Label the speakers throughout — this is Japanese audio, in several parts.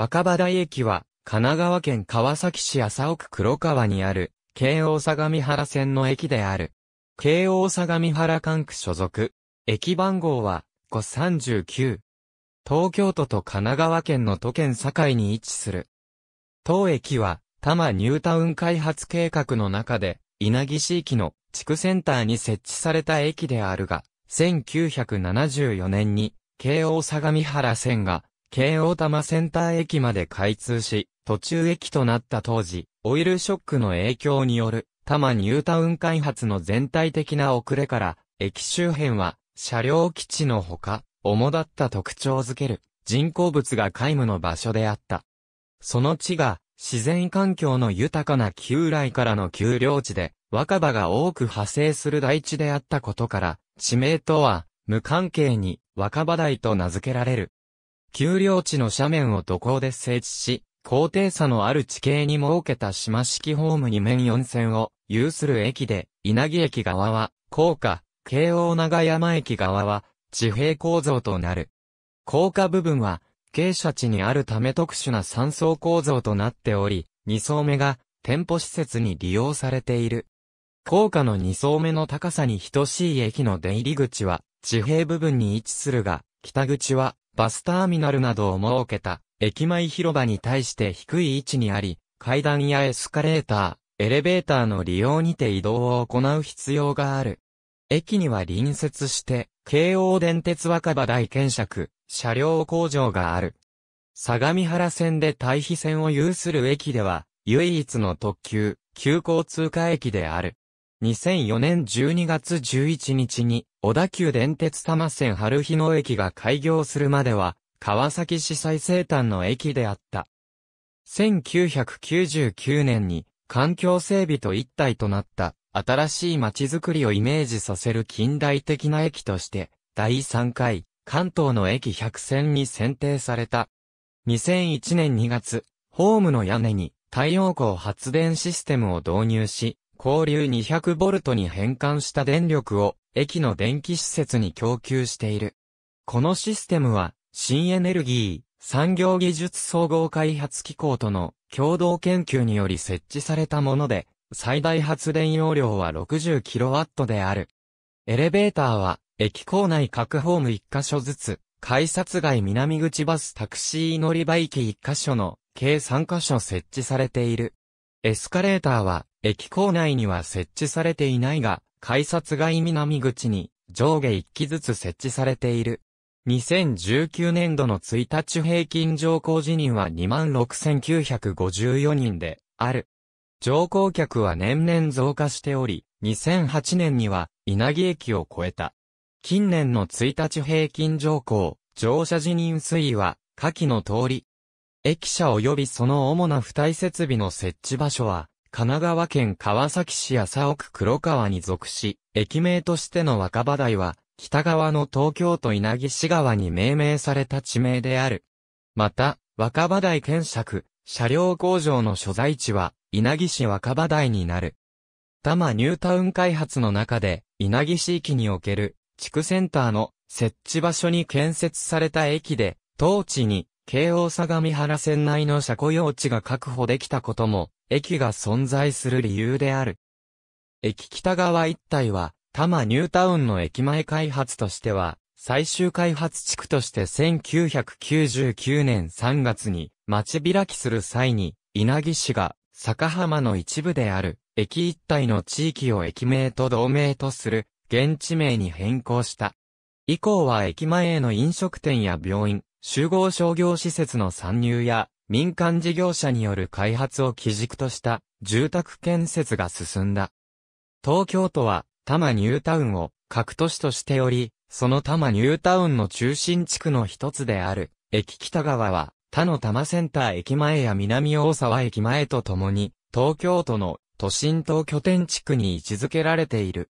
Speaker 1: 若葉台駅は、神奈川県川崎市麻生区黒川にある、京王相模原線の駅である。京王相模原管区所属。駅番号は、539。東京都と神奈川県の都県境に位置する。当駅は、多摩ニュータウン開発計画の中で、稲城市域の地区センターに設置された駅であるが、1974年に、京王相模原線が京王多摩センター駅まで開通し、途中駅となった当時、オイルショックの影響による、多摩ニュータウン開発の全体的な遅れから、駅周辺は、車両基地のほか、主だった特徴づける、人工物が皆無の場所であった。その地が、自然環境の豊かな旧来からの丘陵地で、若葉が多く派生する大地であったことから、地名とは、無関係に、若葉台と名付けられる。丘陵地の斜面を土工で整地し、高低差のある地形に設けた島式ホームに面4線を有する駅で、稲城駅側は、高架、京王長山駅側は、地平構造となる。高架部分は、傾斜地にあるため特殊な3層構造となっており、2層目が、店舗施設に利用されている。高架の2層目の高さに等しい駅の出入り口は、地平部分に位置するが、北口は、バスターミナルなどを設けた、駅前広場に対して低い位置にあり、階段やエスカレーター、エレベーターの利用にて移動を行う必要がある。駅には隣接して、京王電鉄若葉大検尺、車両工場がある。相模原線で対比線を有する駅では、唯一の特急、急行通過駅である。2004年12月11日に、小田急電鉄多摩線春日野駅が開業するまでは、川崎市最西端の駅であった。1999年に環境整備と一体となった新しい街づくりをイメージさせる近代的な駅として、第3回関東の駅100選に選定された。2001年2月、ホームの屋根に太陽光発電システムを導入し、交流 200V に変換した電力を駅の電気施設に供給している。このシステムは、新エネルギー、産業技術総合開発機構との共同研究により設置されたもので、最大発電容量は 60kW である。エレベーターは、駅構内各ホーム1箇所ずつ、改札外南口バスタクシー乗り場駅1箇所の計3箇所設置されている。エスカレーターは、駅構内には設置されていないが、改札外南口に上下1機ずつ設置されている。2019年度の1日平均乗降辞人は26,954人である。乗降客は年々増加しており、2008年には稲城駅を超えた。近年の1日平均乗降、乗車辞任推移は、下記の通り。駅舎及びその主な付帯設備の設置場所は、神奈川県川崎市麻生区黒川に属し、駅名としての若葉台は、北側の東京都稲城市側に命名された地名である。また、若葉台建索、車両工場の所在地は、稲城市若葉台になる。多摩ニュータウン開発の中で、稲城市域における、地区センターの設置場所に建設された駅で、当地に、京王相模原線内の車庫用地が確保できたことも、駅が存在する理由である。駅北側一帯は、多摩ニュータウンの駅前開発としては、最終開発地区として1999年3月に町開きする際に、稲城市が、坂浜の一部である、駅一帯の地域を駅名と同名とする、現地名に変更した。以降は駅前への飲食店や病院、集合商業施設の参入や、民間事業者による開発を基軸とした住宅建設が進んだ。東京都は多摩ニュータウンを各都市としており、その多摩ニュータウンの中心地区の一つである、駅北川は、他の多摩センター駅前や南大沢駅前とともに、東京都の都心と拠点地区に位置づけられている。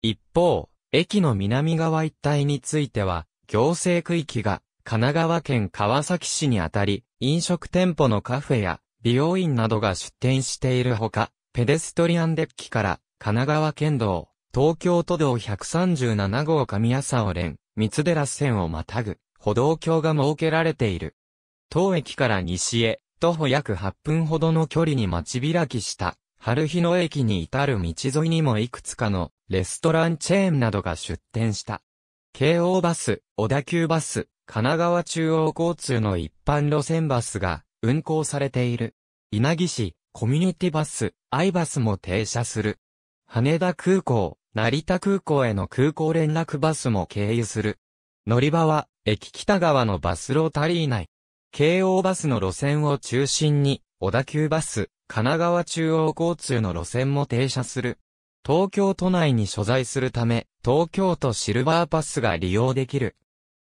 Speaker 1: 一方、駅の南側一帯については、行政区域が神奈川県川崎市にあたり、飲食店舗のカフェや美容院などが出店しているほか、ペデストリアンデッキから神奈川県道、東京都道137号上朝を連、三寺線をまたぐ歩道橋が設けられている。当駅から西へ、徒歩約8分ほどの距離に待ち開きした、春日野駅に至る道沿いにもいくつかのレストランチェーンなどが出店した。京王バス、小田急バス、神奈川中央交通の一般路線バスが運行されている。稲城市、コミュニティバス、アイバスも停車する。羽田空港、成田空港への空港連絡バスも経由する。乗り場は、駅北側のバスロータリー内。京王バスの路線を中心に、小田急バス、神奈川中央交通の路線も停車する。東京都内に所在するため、東京都シルバーパスが利用できる。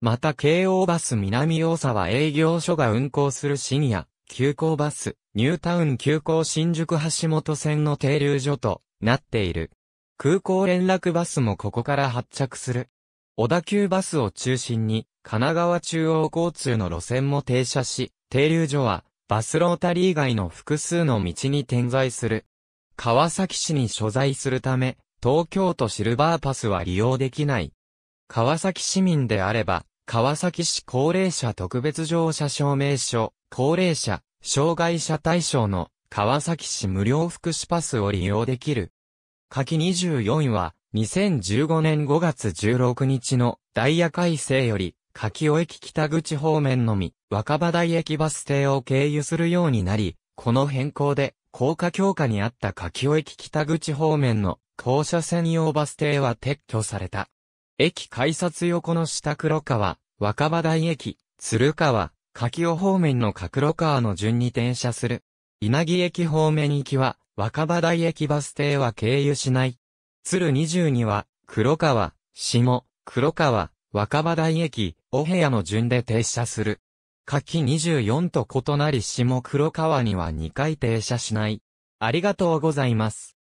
Speaker 1: また京王バス南大沢営業所が運行する深夜、急行バス、ニュータウン急行新宿橋本線の停留所となっている。空港連絡バスもここから発着する。小田急バスを中心に、神奈川中央交通の路線も停車し、停留所は、バスロータリー以外の複数の道に点在する。川崎市に所在するため、東京都シルバーパスは利用できない。川崎市民であれば、川崎市高齢者特別乗車証明書、高齢者、障害者対象の川崎市無料福祉パスを利用できる。夏季24は、2015年5月16日のダイヤ改正より、柿尾駅北口方面のみ、若葉台駅バス停を経由するようになり、この変更で、高架強化にあった柿尾駅北口方面の、高車専用バス停は撤去された。駅改札横の下黒川、若葉台駅、鶴川、柿尾方面の角黒川の順に停車する。稲城駅方面行きは、若葉台駅バス停は経由しない。鶴22は、黒川、下、黒川、若葉台駅、お部屋の順で停車する。柿24と異なり下黒川には2回停車しない。ありがとうございます。